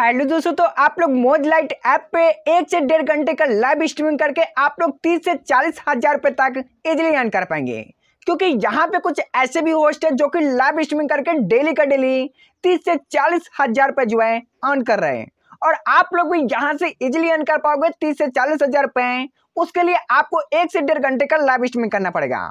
hello दोस्तों तो आप लोग मोज लाइट ऐप पे एक से डेढ़ घंटे का लाइव स्ट्रीमिंग करके आप लोग तीस से चालीस हजार रुपये तक इजिली अर्न कर पाएंगे क्योंकि यहाँ पे कुछ ऐसे भी होस्ट है जो कि लाइव स्ट्रीमिंग करके डेली का डेली तीस से चालीस हजार रुपये जो है अर्न कर रहे हैं और आप लोग भी यहाँ से इजिली अर्न कर पाओगे तीस से चालीस हजार रुपए उसके लिए आपको एक से डेढ़ घंटे का लाइव स्ट्रीमिंग करना पड़ेगा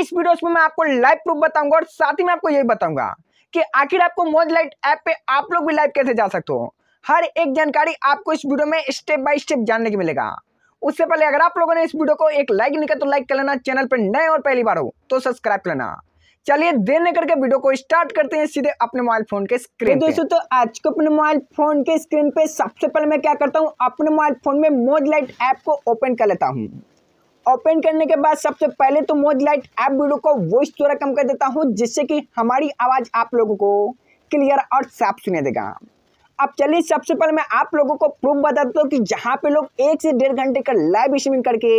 इस वीडियो में मैं आपको लाइव प्रूफ बताऊंगा और साथ ही में आपको यही बताऊंगा कि आखिर आपको मौज लाइट ऐप पे आप लोग भी लाइव कैसे जा सकते हो हर एक जानकारी आपको इस वीडियो में स्टेप बाय स्टेप जानने को मिलेगा उससे पहले अगर आप लोगों ने इस वीडियो को एक लाइक नहीं किया तो लाइक कर लेना चैनल पर नए और पहली बार हो तो सब्सक्राइब कर लेना चलिए देर न करके वीडियो को स्टार्ट करते हैं सीधे अपने मोबाइल फोन के स्क्रीन तो दोस्तों तो आज को अपने मोबाइल फोन के स्क्रीन पे सबसे पहले मैं क्या करता हूँ अपने मोबाइल फोन में मोज लाइट ऐप को ओपन कर लेता हूँ ओपन करने के बाद सबसे पहले तो मोद लाइट ऐप वीडियो को वॉइस थोड़ा कम कर देता हूँ जिससे कि हमारी आवाज़ आप लोगों को क्लियर और साफ सुने देगा अब चलिए सबसे पहले मैं आप लोगों को प्रूफ बता देता हूँ कि जहाँ पे लोग एक से डेढ़ घंटे का लाइव स्ट्रीमिंग करके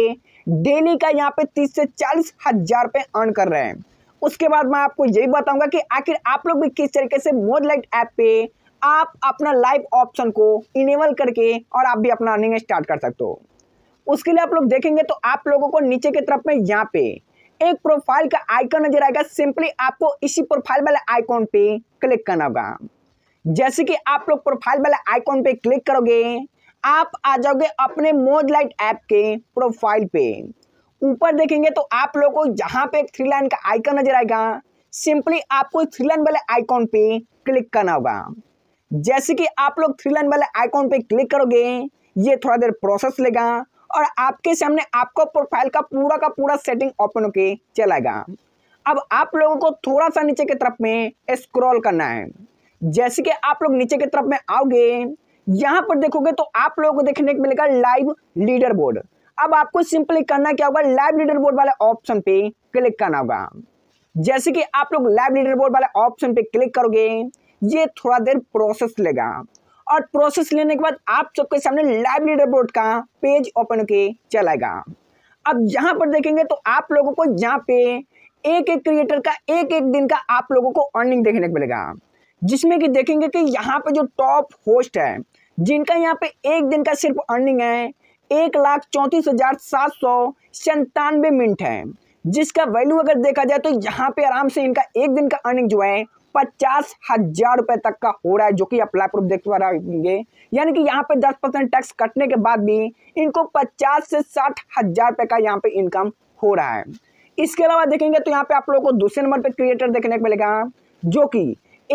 डेली का यहाँ पे तीस से चालीस हजार रुपये अर्न कर रहे हैं उसके बाद मैं आपको यही बताऊंगा कि आखिर आप लोग भी किस तरीके से मोद लाइट ऐप पे आप अपना लाइव ऑप्शन को इनेबल करके और आप भी अपना अर्निंग स्टार्ट कर सकते हो उसके लिए आप लोग देखेंगे तो आप लोगों को नीचे की तरफ में यहाँ पे एक प्रोफाइल का आइकन नजर आएगा सिंपली आपको इसी प्रोफाइल वाले आइकॉन पे क्लिक करना होगा जैसे कि आप लोग प्रोफाइल वाले आइकॉन पे क्लिक करोगे आप आ जाओगे अपने मोज लाइट ऐप के प्रोफाइल पे ऊपर देखेंगे तो आप लोगों को जहां पे थ्री लाइन का आइकन नजर आएगा सिंपली आपको थ्री लाइन वाले आइकॉन पे क्लिक करना होगा जैसे कि आप लोग थ्री लाइन वाले आइकॉन पे क्लिक करोगे ये थोड़ा देर प्रोसेस लेगा और आपके सामने आपको प्रोफाइल का पूरा का पूरा सेटिंग ओपन होके चलेगा अब आप लोगों को थोड़ा सा नीचे की तरफ में स्क्रॉल करना है जैसे कि आप लोग नीचे की तरफ में आओगे यहाँ पर देखोगे तो आप लोगों को देखने को मिलेगा लाइव लीडर बोर्ड अब आपको सिंपली करना क्या होगा लाइव लीडर बोर्ड वाले ऑप्शन पे क्लिक करना होगा जैसे कि आप लोग लाइव लीडर बोर्ड वाले ऑप्शन पे क्लिक करोगे ये थोड़ा देर प्रोसेस लेगा और प्रोसेस लेने के बाद आप सबके सामने लाइव लीडर बोर्ड का पेज ओपन के चलाएगा अब यहाँ पर देखेंगे तो आप लोगों को यहाँ पे एक एक क्रिएटर का एक एक दिन का आप लोगों को अर्निंग देखने को मिलेगा जिसमें कि देखेंगे कि यहाँ पे जो टॉप होस्ट है जिनका यहाँ पे एक दिन का सिर्फ अर्निंग है एक लाख चौंतीस हजार सात सौ संतानवे मिनट है जिसका वैल्यू अगर देखा जाए तो यहाँ पे आराम से इनका एक दिन का अर्निंग जो है पचास हजार रुपए तक का हो रहा है जो कि अप्लाई प्रूफ देख पा रहे यानी कि यहाँ पे दस परसेंट टैक्स कटने के बाद भी इनको पचास से साठ हजार रुपए का यहाँ पे इनकम हो रहा है इसके अलावा देखेंगे तो यहाँ पे आप लोगों को दूसरे नंबर पे क्रिएटर देखने को मिलेगा जो कि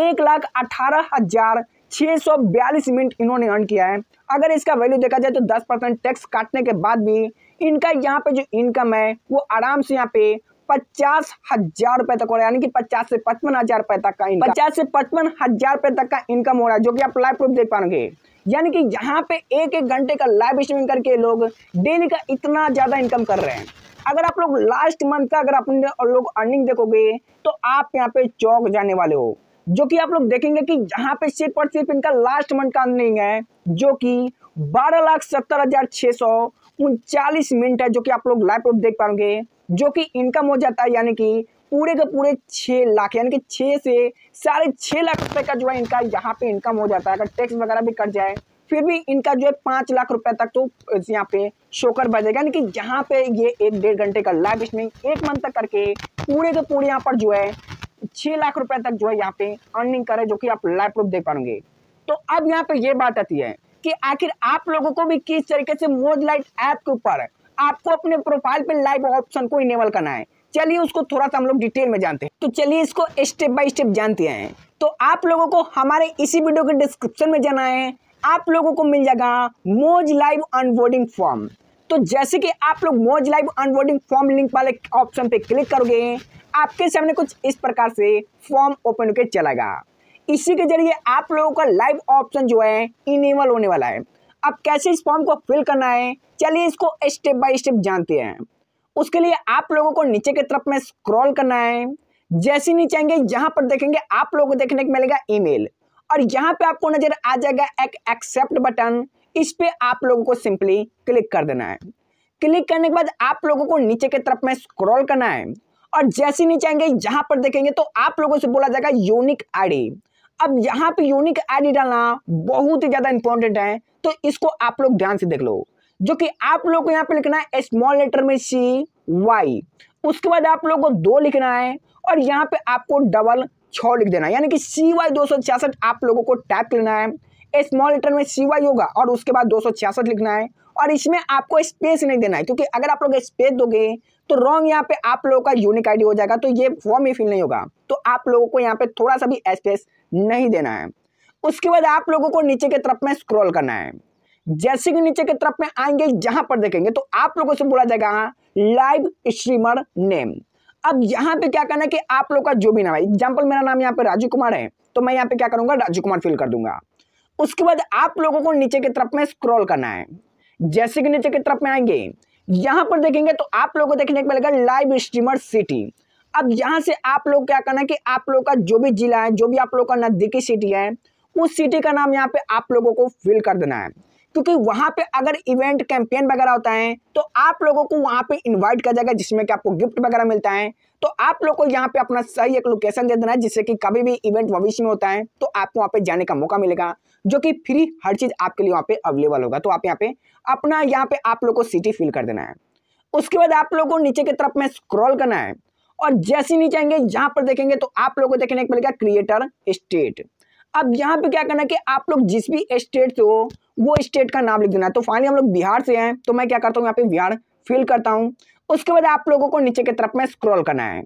एक लाख अठारह हजार छह सौ बयालीस मिनट इन्होंने अर्न किया है अगर इसका वैल्यू देखा जाए तो दस परसेंट टैक्स काटने के बाद भी इनका यहाँ पे जो इनकम है वो आराम से यहाँ पे पचास हजार रुपए तक हो रहा है यानी कि पचास से पचपन हजार रुपए तक का इनकम पचास से पचपन हजार रुपए तक का इनकम हो रहा है जो कि आप लाइव प्रूफ देख पाएंगे यानी कि यहाँ पे एक एक घंटे का लाइव स्ट्रीमिंग करके लोग डेली का इतना ज़्यादा इनकम कर रहे हैं अगर आप लोग लास्ट मंथ का अगर आप लोग अर्निंग देखोगे तो आप यहाँ पे चौक जाने वाले हो जो कि आप लोग देखेंगे कि यहाँ पे सिर्फ और सिर्फ इनका लास्ट मंथ का अर्निंग है जो कि बारह लाख सत्तर हजार छह सौ उनचालीस मिनट है जो कि आप लोग लाइव प्रूफ देख पाओगे जो कि इनकम हो जाता है यानी कि पूरे के पूरे छः लाख यानी कि छः से साढ़े छः लाख रुपए का जो है इनका यहाँ पे इनकम हो जाता है अगर टैक्स वगैरह भी कट जाए फिर भी इनका जो है पाँच लाख रुपए तक तो यहाँ पे शोकर बजेगा यानी कि जहाँ पे ये एक डेढ़ घंटे का लाइव स्ट्रीमिंग एक मंथ तक करके पूरे के पूरे यहाँ पर जो है छः लाख रुपए तक जो है यहाँ पे अर्निंग करे जो कि आप लाइव प्रूफ देख पाएंगे तो अब यहाँ पे ये बात आती है कि आखिर आप लोगों को भी किस तरीके से मोज लाइट ऐप के ऊपर आपको अपने प्रोफाइल पे लाइव ऑप्शन को इनेबल करना है चलिए उसको थोड़ा सा हम लोग डिटेल में जानते हैं तो चलिए इसको स्टेप बाय स्टेप जानते हैं तो आप लोगों को हमारे इसी वीडियो के डिस्क्रिप्शन में जाना है आप लोगों को मिल जाएगा मोज लाइव अनबोर्डिंग फॉर्म तो जैसे कि आप लोग Moj live onboarding form link वाले ऑप्शन पे क्लिक करोगे आपके सामने कुछ इस प्रकार से फॉर्म ओपन होकर चलेगा इसी के जरिए आप लोगों का लाइव ऑप्शन जो है इनेबल होने वाला है अब कैसे इस फॉर्म को फिल करना है चलिए इसको स्टेप बाय स्टेप जानते हैं उसके लिए आप लोगों को नीचे की तरफ में स्क्रॉल करना है जैसे नीचे आएंगे यहाँ पर देखेंगे आप लोगों को देखने को मिलेगा ईमेल और यहाँ पे आपको नजर आ जाएगा एक एक्सेप्ट बटन इस पर आप लोगों को सिंपली क्लिक कर देना है क्लिक करने के बाद आप लोगों को नीचे की तरफ में स्क्रॉल करना है और जैसे नीचे आएंगे यहाँ पर देखेंगे तो आप लोगों से बोला जाएगा यूनिक आईडी अब यहाँ पे यूनिक आईडी डालना बहुत ही ज़्यादा इंपॉर्टेंट है तो इसको आप लोग ध्यान से देख लो जो कि आप लोग को यहाँ पे लिखना है स्मॉल लेटर में सी वाई उसके बाद आप लोग को दो लिखना है और यहाँ पे आपको डबल छ लिख देना है यानी कि सी वाई दो सौ छियासठ आप लोगों को टैप लेना है स्मॉल लेटर में सी वाई होगा और उसके बाद दो सौ छियासठ लिखना है और इसमें आपको स्पेस नहीं देना है क्योंकि अगर आप लोग स्पेस दोगे तो रॉन्ग यहाँ पे आप लोगों का यूनिक आईडी हो जाएगा तो ये फॉर्म ही फिल नहीं होगा तो आप लोगों को यहाँ पे थोड़ा सा भी स्पेस नहीं देना है उसके बाद आप लोगों को नीचे के तरफ में स्क्रॉल करना है जैसे कि नीचे के तरफ में आएंगे जहां पर देखेंगे तो आप लोगों से बोला जाएगा लाइव स्ट्रीमर नेम अब यहाँ पे क्या करना है कि आप लोग का जो भी नाम है एग्जाम्पल मेरा नाम यहाँ पे राजू कुमार है तो मैं यहाँ पे क्या करूंगा राजू कुमार फिल कर दूंगा उसके बाद आप लोगों को नीचे की तरफ में स्क्रॉल करना है जैसे कि नीचे की तरफ में आएंगे यहां पर देखेंगे तो आप लोगों को देखने को मिलेगा लाइव स्ट्रीमर सिटी अब यहाँ से आप लोग क्या करना है कि आप लोग का जो भी जिला है जो भी आप लोग का नज़दीकी सिटी है उस सिटी का नाम यहाँ पे आप लोगों को फिल कर देना है क्योंकि वहाँ पे अगर इवेंट कैंपेन वगैरह होता है तो आप लोगों को वहाँ पे इनवाइट किया जाएगा जिसमें कि आपको गिफ्ट वगैरह मिलता है तो आप लोग को यहाँ पे अपना सही एक लोकेशन दे देना है जिससे कि कभी भी इवेंट भविष्य में होता है तो आपको वहाँ पे जाने का मौका मिलेगा जो कि फ्री हर चीज़ आपके लिए वहाँ पे अवेलेबल होगा तो आप यहाँ पे अपना यहाँ पे आप लोग को सिटी फिल कर देना है उसके बाद आप लोग को नीचे की तरफ में स्क्रॉल करना है और जैसे नीचे आएंगे यहां पर देखेंगे तो आप लोगों को देखने को मिलेगा क्रिएटर स्टेट अब यहाँ पे क्या करना है कि आप लोग जिस भी स्टेट से हो वो स्टेट का नाम लिख देना है तो फाइनली हम लोग बिहार से हैं तो मैं क्या करता हूँ यहाँ पे बिहार फिल करता हूँ उसके बाद आप लोगों को नीचे की तरफ में स्क्रॉल करना है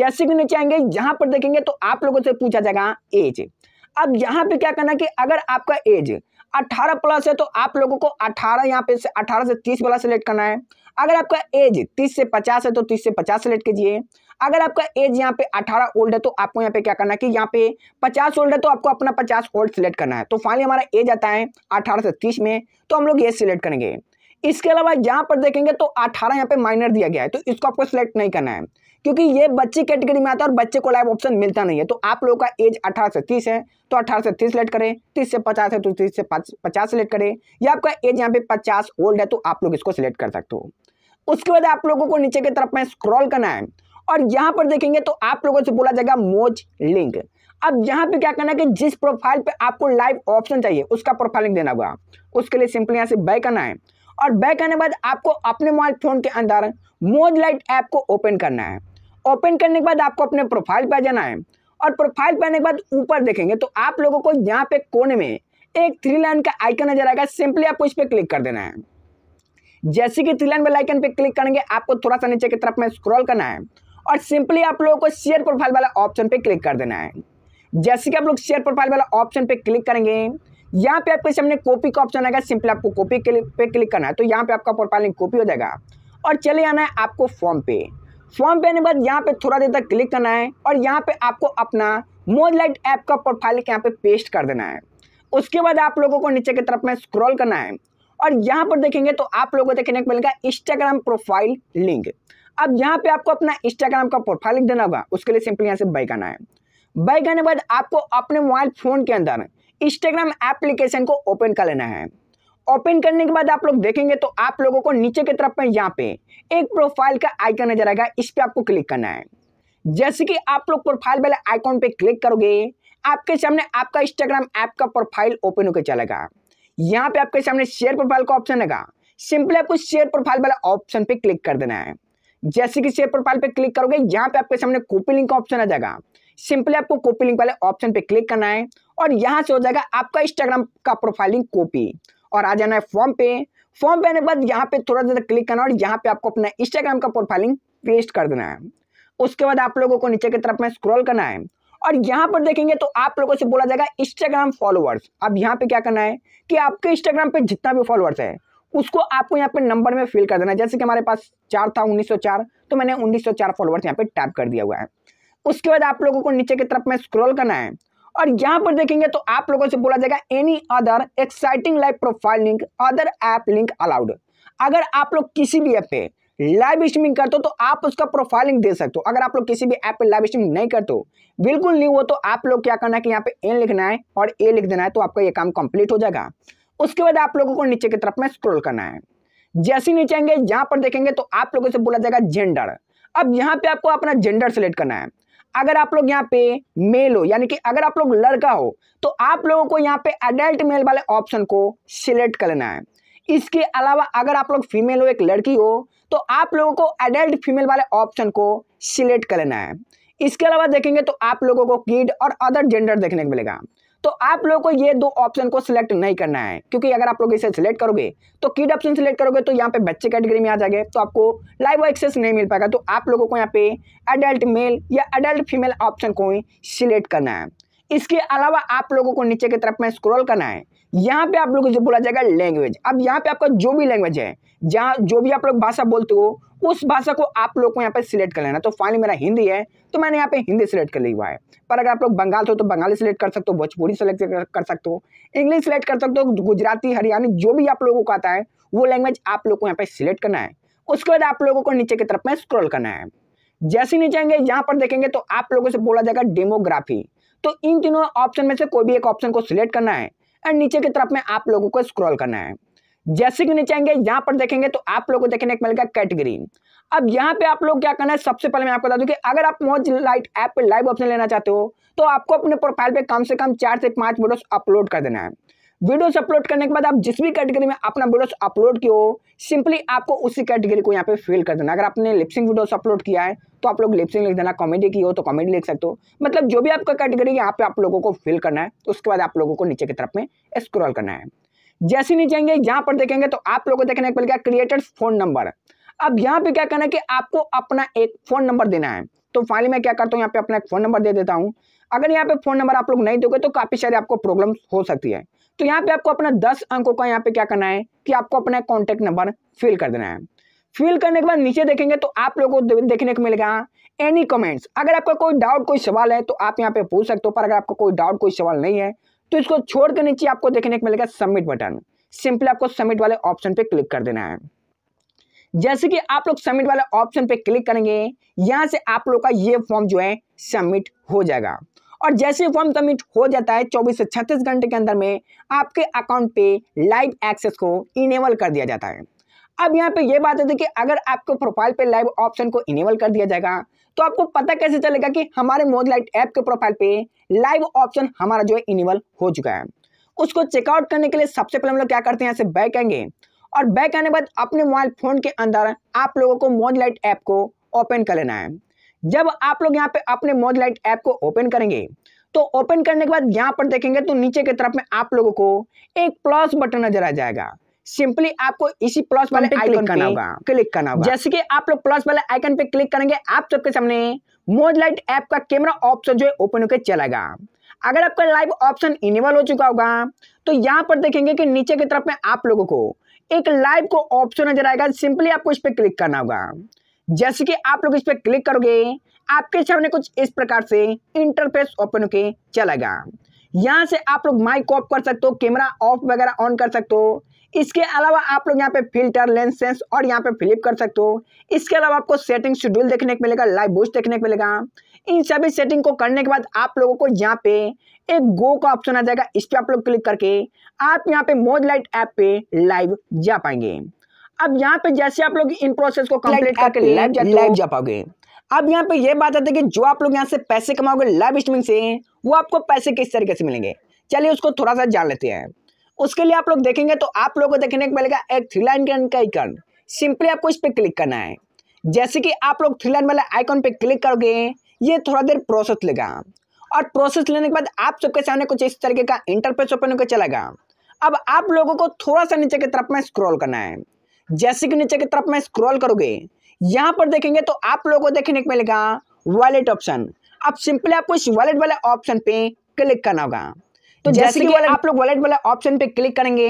जैसे कि नीचे आएंगे यहाँ पर देखेंगे तो आप लोगों से पूछा जाएगा एज अब यहाँ पे क्या करना है कि अगर आपका एज 18 प्लस है तो आप लोगों को 18 यहाँ पे से 18 से 30 वाला सेलेक्ट करना है अगर आपका एज 30 से 50 है तो 30 से 50 सेलेक्ट कीजिए अगर आपका एज यहाँ पे 18 ओल्ड है तो आपको यहाँ पे क्या करना है कि यहाँ पे 50 ओल्ड है तो आपको अपना 50 ओल्ड सेलेक्ट करना है तो फाइनली हमारा एज आता है 18 से 30 में तो हम लोग ये सिलेक्ट करेंगे इसके अलावा यहाँ पर देखेंगे तो 18 यहाँ पे माइनर दिया गया है तो इसको आपको सिलेक्ट नहीं करना है क्योंकि ये बच्चे कैटेगरी में आता है और बच्चे को लाइव ऑप्शन मिलता नहीं है तो आप लोगों का एज 18 से 30 है तो 18 से 30 सेलेक्ट करें 30 से 50 है तो 30 से 50 सेलेक्ट करें या आपका एज यहाँ पे 50 ओल्ड है तो आप लोग इसको सिलेक्ट कर सकते हो उसके बाद आप लोगों को नीचे की तरफ में स्क्रॉल करना है और यहाँ पर देखेंगे तो आप लोगों से बोला जाएगा मोज लिंक अब यहाँ पे क्या करना है कि जिस प्रोफाइल पे आपको लाइव ऑप्शन चाहिए उसका प्रोफाइल लिंक देना होगा उसके लिए सिंपली यहाँ से बाय करना है और बैक आने के बाद आपको अपने मोबाइल फ़ोन के अंदर मोज लाइट ऐप को ओपन करना है ओपन करने के बाद आपको अपने प्रोफाइल पर जाना है और प्रोफाइल पर आने के बाद ऊपर देखेंगे तो आप लोगों को यहाँ पे कोने में एक थ्री लाइन का आइकन नजर आएगा सिंपली आपको इस पर क्लिक कर देना है जैसे कि थ्री लाइन वाले आइकन पे क्लिक करेंगे आपको थोड़ा सा नीचे की तरफ में स्क्रॉल करना है और सिंपली आप लोगों को शेयर प्रोफाइल वाला ऑप्शन पे क्लिक कर देना है जैसे कि आप लोग शेयर प्रोफाइल वाला ऑप्शन पे क्लिक करेंगे यहाँ पे आपके सामने कॉपी का ऑप्शन आएगा सिंपल आपको कॉपी पे क्लिक करना है तो यहाँ पे आपका प्रोफाइल लिंक कॉपी हो जाएगा और चले आना है आपको फॉर्म पे फॉर्म पे आने के बाद यहाँ पे थोड़ा देर तक क्लिक करना है और यहाँ पे आपको अपना मोडलाइट ऐप का प्रोफाइल यहाँ पे पेस्ट कर देना है उसके बाद आप लोगों को नीचे की तरफ में स्क्रॉल करना है और यहाँ पर देखेंगे तो आप लोगों को देखने को मिलेगा इंस्टाग्राम प्रोफाइल लिंक अब यहाँ पे आपको अपना इंस्टाग्राम का प्रोफाइल लिंक देना होगा उसके लिए सिंपली यहाँ से बाइक आना है बाइक आने के बाद आपको अपने मोबाइल फ़ोन के अंदर इंस्टाग्राम एप्लीकेशन को ओपन कर लेना है ओपन करने के बाद आप लोग देखेंगे तो आप लोगों को नीचे की तरफ में यहाँ पे एक प्रोफाइल का आइकन नजर आएगा इस पर आपको क्लिक करना है जैसे कि आप लोग प्रोफाइल वाले आइकॉन पे क्लिक करोगे आपके सामने आपका इंस्टाग्राम ऐप का प्रोफाइल ओपन होकर चलेगा यहाँ पे आपके सामने शेयर प्रोफाइल का ऑप्शन आएगा सिंपली आपको शेयर प्रोफाइल वाला ऑप्शन पे क्लिक कर देना है जैसे कि शेयर प्रोफाइल पे क्लिक करोगे यहाँ पे आपके सामने कॉपी लिंक का ऑप्शन आ जाएगा सिंपली आपको कॉपी लिंक वाले ऑप्शन पे क्लिक करना है और यहाँ से हो जाएगा आपका इंस्टाग्राम का प्रोफाइलिंग कॉपी और आ जाना है फॉर्म पे फॉर्म पे आने के बाद यहाँ पे थोड़ा देर क्लिक करना और यहाँ पे आपको अपना इंस्टाग्राम का प्रोफाइलिंग पेस्ट कर देना है उसके बाद आप लोगों को नीचे की तरफ में स्क्रॉल करना है और यहाँ पर देखेंगे तो आप लोगों से बोला जाएगा इंस्टाग्राम फॉलोअर्स अब यहाँ पे क्या करना है कि आपके इंस्टाग्राम पे जितना भी फॉलोअर्स है उसको आपको यहाँ पे नंबर में फिल कर देना है जैसे कि हमारे पास चार था 1904 तो मैंने 1904 फॉलोअर्स यहाँ पे टैप कर दिया हुआ है उसके बाद आप लोगों को नीचे की तरफ में स्क्रॉल करना है और यहाँ पर देखेंगे तो आप लोगों से बोला जाएगा any other exciting live profile link other app link allowed अगर आप लोग किसी भी ऐप पे लाइव स्ट्रीमिंग करते हो तो आप उसका प्रोफाइल लिंक दे सकते हो अगर आप लोग किसी भी ऐप पे लाइव स्ट्रीमिंग नहीं करते हो बिल्कुल नहीं हो तो आप लोग क्या करना है कि यहाँ पे एन लिखना है और ए लिख देना है तो आपका ये काम कंप्लीट हो जाएगा उसके बाद आप लोगों को नीचे की तरफ में स्क्रोल करना है जैसे नीचे आएंगे यहाँ पर देखेंगे तो आप लोगों से बोला जाएगा जेंडर अब यहाँ पे आपको अपना जेंडर सेलेक्ट करना है अगर आप लोग यहाँ पे मेल हो यानी कि अगर आप लोग लड़का हो तो आप लोगों को यहाँ पे अडल्ट मेल वाले ऑप्शन को सिलेक्ट करना है इसके अलावा अगर आप लोग फीमेल हो एक लड़की हो तो आप लोगों को अडल्ट फीमेल वाले ऑप्शन को सिलेक्ट करना है इसके अलावा देखेंगे तो आप लोगों को किड और अदर जेंडर देखने को मिलेगा तो आप लोगों को ये दो ऑप्शन को सिलेक्ट नहीं करना है क्योंकि अगर आप लोग इसे सिलेक्ट करोगे तो किड ऑप्शन सिलेक्ट करोगे तो यहाँ पे बच्चे कैटेगरी में आ जाएंगे तो आपको लाइव एक्सेस नहीं मिल पाएगा तो आप लोगों को यहाँ पे अडल्ट मेल या अडल्ट फीमेल ऑप्शन को ही सिलेक्ट करना है इसके अलावा आप लोगों को नीचे की तरफ में स्क्रॉल करना है यहाँ पे आप लोगों को जो बोला जाएगा लैंग्वेज अब यहाँ पे आपका जो भी लैंग्वेज है जहाँ जो भी आप लोग भाषा बोलते हो उस भाषा को आप लोग को यहाँ पर सिलेक्ट कर लेना तो फाइनली मेरा हिंदी है तो मैंने यहाँ पे हिंदी सिलेक्ट कर लिया हुआ है पर अगर आप लोग बंगाल हो तो बंगाली सिलेक्ट कर सकते हो भोजपुरी सिलेक्ट कर सकते हो इंग्लिश सिलेक्ट कर सकते हो गुजराती हरियाणी जो भी आप लोगों को आता है वो लैंग्वेज आप लोग को यहाँ पे सिलेक्ट करना है उसके बाद आप लोगों को नीचे की तरफ में स्क्रॉल करना है जैसे नीचे आएंगे यहाँ पर देखेंगे तो आप लोगों से बोला जाएगा डेमोग्राफी तो इन तीनों ऑप्शन में से कोई भी एक ऑप्शन को सिलेक्ट करना है एंड नीचे की तरफ में आप लोगों को स्क्रॉल करना है जैसे कि नीचे आएंगे यहां पर देखेंगे तो आप लोगों को देखने को मिलेगा कैटेगरी अब यहाँ पे आप लोग क्या करना है सबसे पहले मैं आपको बता दूं कि अगर आप मौज लाइट ऐप पर लाइव ऑप्शन लेना चाहते हो तो आपको अपने प्रोफाइल पे कम से कम चार से पांच वीडियोस अपलोड कर देना है वीडियोस अपलोड करने के बाद आप जिस भी कैटेगरी में अपना वीडियोस अपलोड किया हो सिंपली आपको उसी कैटेगरी को यहाँ पे फिल कर देना अगर आपने लिपसिंग वीडियोस अपलोड किया है तो आप लोग लिपसिंग लिख देना कॉमेडी की हो तो कॉमेडी लिख सकते हो मतलब जो भी आपका कैटेगरी यहाँ पे आप लोगों को फिल करना है उसके बाद आप लोगों को नीचे की तरफ में स्क्रॉल करना है जैसे नहीं जाएंगे यहां पर देखेंगे तो आप लोगों को देखने को मिलेगा क्रिएटेड फोन नंबर अब यहां पे क्या करना है कि आपको अपना एक फ़ोन नंबर देना है तो फाइल में क्या करता हूँ यहाँ पे अपना एक फ़ोन नंबर दे देता हूँ अगर यहाँ पे फ़ोन नंबर आप लोग नहीं दोगे तो काफ़ी सारे आपको प्रॉब्लम हो सकती है तो यहाँ पे आपको अपना दस अंकों का यहाँ पे क्या करना है कि आपको अपना कॉन्टेक्ट नंबर फिल कर देना है फिल करने के बाद नीचे देखेंगे तो आप लोगों को देखने को मिलेगा एनी कमेंट्स अगर आपका कोई डाउट कोई सवाल है तो आप यहाँ पे पूछ सकते हो पर अगर आपका कोई डाउट कोई सवाल नहीं है तो इसको छोड़ के नीचे आपको देखने को मिलेगा सबमिट बटन सिंपली आपको सबमिट वाले ऑप्शन पे क्लिक कर देना है जैसे कि आप लोग सबमिट वाले ऑप्शन पे क्लिक करेंगे यहाँ से आप लोग का ये फॉर्म जो है सबमिट हो जाएगा और जैसे फॉर्म सबमिट हो जाता है 24 से 36 घंटे के अंदर में आपके अकाउंट पे लाइव एक्सेस को इनेबल कर दिया जाता है अब यहाँ पे ये बात होती है कि अगर आपको प्रोफाइल पे लाइव ऑप्शन को इनेबल कर दिया जाएगा तो आपको पता कैसे चलेगा कि हमारे मोदी लाइट ऐप के प्रोफाइल पे लाइव ऑप्शन हमारा जो है इनिवल हो चुका है उसको चेकआउट करने के लिए सबसे पहले हम लोग क्या करते हैं बैक आएंगे और बैक आने के बाद अपने मोबाइल फ़ोन के अंदर आप लोगों को मोदी लाइट ऐप को ओपन कर लेना है जब आप लोग यहाँ पे अपने मोदी लाइट ऐप को ओपन करेंगे तो ओपन करने के बाद यहाँ पर देखेंगे तो नीचे की तरफ में आप लोगों को एक प्लस बटन नजर आ जाएगा सिंपली आपको इसी प्लस वाले आइकन पे क्लिक करना होगा जैसे कि आप लोग प्लस वाले आइकन पे क्लिक करेंगे आप सबके सामने मोज लाइट ऐप का कैमरा ऑप्शन जो है ओपन होकर चलेगा अगर आपका लाइव ऑप्शन इनेबल हो चुका होगा तो यहाँ पर देखेंगे कि नीचे की तरफ में आप लोगों को एक लाइव को ऑप्शन नजर आएगा सिंपली आपको इस पर क्लिक करना होगा जैसे कि आप लोग इस पर क्लिक करोगे आपके सामने कुछ इस प्रकार से इंटरफेस ओपन होके चलेगा यहाँ से आप लोग माइक ऑफ कर सकते हो कैमरा ऑफ वगैरह ऑन कर सकते हो इसके अलावा आप लोग यहाँ पे फिल्टर लेंस सेंस और यहाँ पे फ्लिप कर सकते हो इसके अलावा आपको सेटिंग शेड्यूल देखने को मिलेगा लाइव बूस्ट देखने को मिलेगा इन सभी सेटिंग को करने के बाद आप लोगों को यहाँ पे एक गो का ऑप्शन आ जाएगा इस पर आप लोग क्लिक करके आप यहाँ पे मोज लाइट ऐप पे लाइव जा पाएंगे अब यहाँ पे जैसे आप लोग इन प्रोसेस को कंप्लीट करके लाइव लाइव जा पाओगे अब यहाँ पे ये बात आती है कि जो आप लोग यहाँ से पैसे कमाओगे लाइव स्ट्रीमिंग से वो आपको पैसे किस तरीके से मिलेंगे चलिए उसको थोड़ा सा जान लेते हैं उसके लिए आप लोग देखेंगे तो आप लोगों को देखने को मिलेगा एक थ्री लाइन का आइकन सिंपली आपको इस पर क्लिक करना है जैसे कि आप लोग थ्री लाइन वाला आइकन पर क्लिक करोगे ये थोड़ा देर प्रोसेस लेगा और प्रोसेस लेने के बाद आप सबके सामने कुछ इस तरीके का इंटरफेस ओपन होकर चलेगा अब आप लोगों को थोड़ा सा नीचे की तरफ में स्क्रॉल करना है जैसे कि नीचे की तरफ में स्क्रॉल करोगे यहाँ पर देखेंगे तो आप लोगों को देखने को मिलेगा वॉलेट ऑप्शन अब सिंपली आपको इस वॉलेट वाले ऑप्शन पे क्लिक करना होगा तो जैसे, जैसे कि आप लोग वॉलेट वाले ऑप्शन पे क्लिक करेंगे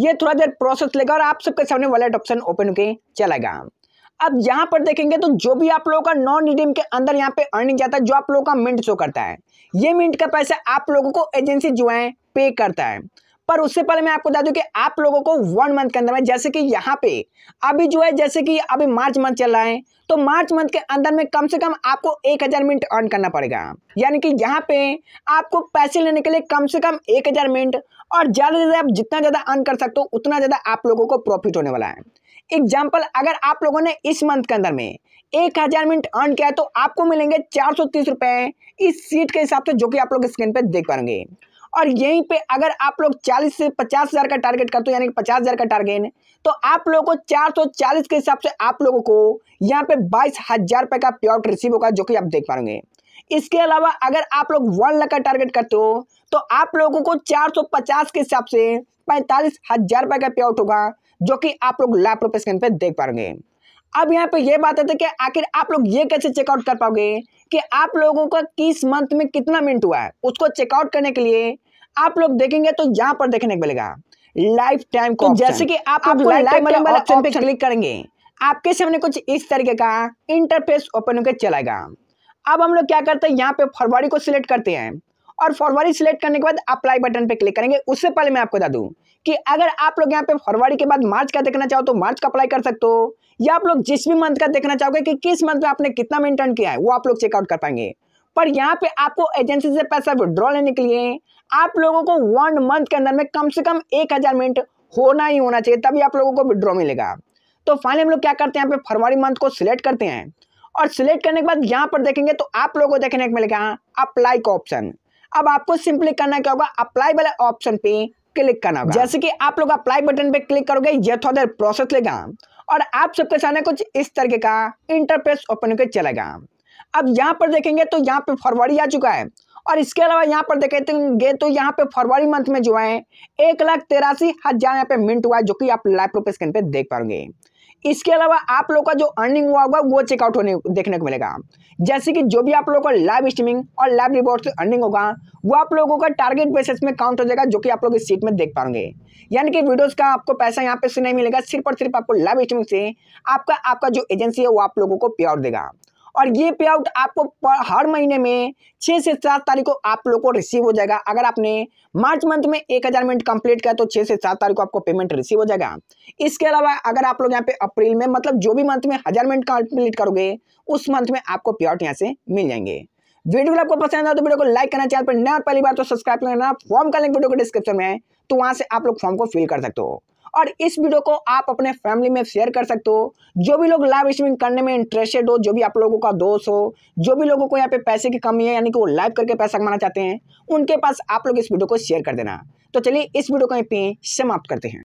ये थोड़ा देर प्रोसेस लेगा और आप सबके सामने वॉलेट ऑप्शन ओपन होके चलेगा अब यहाँ पर देखेंगे तो जो भी आप लोगों का नॉन रिडीम के अंदर यहाँ पे अर्निंग जाता है जो आप लोगों का मिंट शो करता है ये मिंट का पैसा आप लोगों को एजेंसी जो है पे करता है पर उससे पहले मैं आपको बता दूं कि आप लोगों को वन मंथ के अंदर में जैसे कि यहाँ पे अभी जो है जैसे कि अभी मार्च मंथ चल रहा है तो मार्च मंथ के अंदर में कम से कम आपको एक हज़ार मिनट अर्न करना पड़ेगा यानी कि यहाँ पे आपको पैसे लेने के लिए कम से कम एक हज़ार मिनट और ज़्यादा ज़्यादा आप जितना ज़्यादा अर्न कर सकते हो उतना ज़्यादा आप लोगों को प्रॉफिट होने वाला है एग्जाम्पल अगर आप लोगों ने इस मंथ के अंदर में एक हज़ार मिनट अर्न किया तो आपको मिलेंगे चार सौ तीस रुपए इस सीट के हिसाब से जो कि आप लोग स्क्रीन पर देख पाएंगे और यहीं पे अगर आप लोग 40 से पचास हज़ार का टारगेट करते हो यानी कि पचास हज़ार का टारगेट है तो आप लोगों को चार सौ चालीस के हिसाब से आप लोगों को यहाँ पे बाईस हज़ार रुपये का पे आउट रिसीव होगा जो कि आप देख पाएंगे इसके अलावा अगर आप लोग वन लाख का टारगेट करते हो तो आप लोगों को चार सौ पचास के हिसाब से पैंतालीस हज़ार रुपये का पे आउट होगा जो कि आप लोग लाख रुपये स्क्रीन पर देख पाएंगे अब यहाँ पे ये बात है कि आखिर आप लोग ये कैसे चेकआउट कर पाओगे कि आप लोगों का किस मंथ में कितना मिनट हुआ है उसको चेकआउट करने के लिए आप लोग देखेंगे तो यहाँ पर देखने को मिलेगा लाइफ टाइम को जैसे कि आप लोग लाइफ ऑप्शन पे क्लिक करेंगे आपके सामने कुछ इस तरीके का इंटरफेस ओपन होकर चलाएगा अब हम लोग क्या करते हैं यहाँ पे फरवरी को सिलेक्ट करते हैं और फरवरी सिलेक्ट करने के बाद अप्लाई बटन पे क्लिक करेंगे उससे पहले मैं आपको बता दूं कि अगर आप लोग यहाँ पे फरवरी के बाद मार्च का देखना चाहो तो मार्च का अप्लाई कर सकते हो या आप लोग जिस भी मंथ का देखना चाहोगे कि किस मंथ में आपने कितना मेंटेन किया है वो आप लोग चेकआउट कर पाएंगे पर यहाँ पे आपको एजेंसी से पैसा विड्रॉ लेने के लिए आप लोगों को वन मंथ के अंदर में कम से कम एक हज़ार मिनट होना ही होना चाहिए तभी आप लोगों को विड्रॉ मिलेगा तो फाइनली हम लोग क्या करते हैं फरवरी मंथ को सिलेक्ट करते हैं और सिलेक्ट करने के बाद यहाँ पर देखेंगे तो आप लोगों को देखने को मिलेगा अप्लाई का ऑप्शन अब आपको सिंपली करना क्या होगा अप्लाई वाले ऑप्शन पे क्लिक करना होगा जैसे कि आप लोग अप्लाई बटन पे क्लिक करोगे ये थोड़ा देर प्रोसेस लेगा और आप सबके सामने कुछ इस तरीके का इंटरफेस ओपन होकर चलेगा अब यहाँ पर देखेंगे तो यहाँ पे फरवरी आ चुका है और इसके अलावा यहाँ पर देखेंगे तो यहाँ पे फरवरी मंथ में जो है एक लाख तेरासी हजार यहाँ पे मिनट हुआ है जो कि आप लाइव प्रोफेस पे देख पाओगे इसके अलावा आप लोग का जो अर्निंग हुआ होगा वो चेकआउट होने देखने को मिलेगा जैसे कि जो भी आप लोग का लाइव स्ट्रीमिंग और लाइव रिपोर्ट से अर्निंग होगा वो आप लोगों का टारगेट बेसिस में काउंट हो जाएगा जो कि आप लोग इस सीट में देख पाएंगे यानी कि वीडियोस का आपको पैसा यहाँ पे सुनाई मिलेगा सिर्फ और सिर्फ आपको लाइव स्ट्रीमिंग से आपका आपका जो एजेंसी है वो आप लोगों को प्योर देगा और ये पे आउट आपको हर महीने में छः से सात तारीख को आप लोग को रिसीव हो जाएगा अगर आपने मार्च मंथ में एक हज़ार मिनट कंप्लीट किया तो छः से सात तारीख को आपको पेमेंट रिसीव हो जाएगा इसके अलावा अगर आप लोग यहाँ पे अप्रैल में मतलब जो भी मंथ में हज़ार मिनट कंप्लीट करोगे उस मंथ में आपको पे आउट यहाँ से मिल जाएंगे वीडियो आपको पसंद आया तो वीडियो को लाइक करना चैनल पर नया पहली बार तो सब्सक्राइब करना फॉर्म का लिंक वीडियो को डिस्क्रिप्शन में है तो वहाँ से आप लोग फॉर्म को फिल कर सकते हो और इस वीडियो को आप अपने फैमिली में शेयर कर सकते हो जो भी लोग लाइव स्ट्रीमिंग करने में इंटरेस्टेड हो जो भी आप लोगों का दोस्त हो जो भी लोगों को यहाँ पे पैसे की कमी है यानी कि वो लाइव करके पैसा कमाना चाहते हैं उनके पास आप लोग इस वीडियो को शेयर कर देना तो चलिए इस वीडियो को यहीं पे समाप्त करते हैं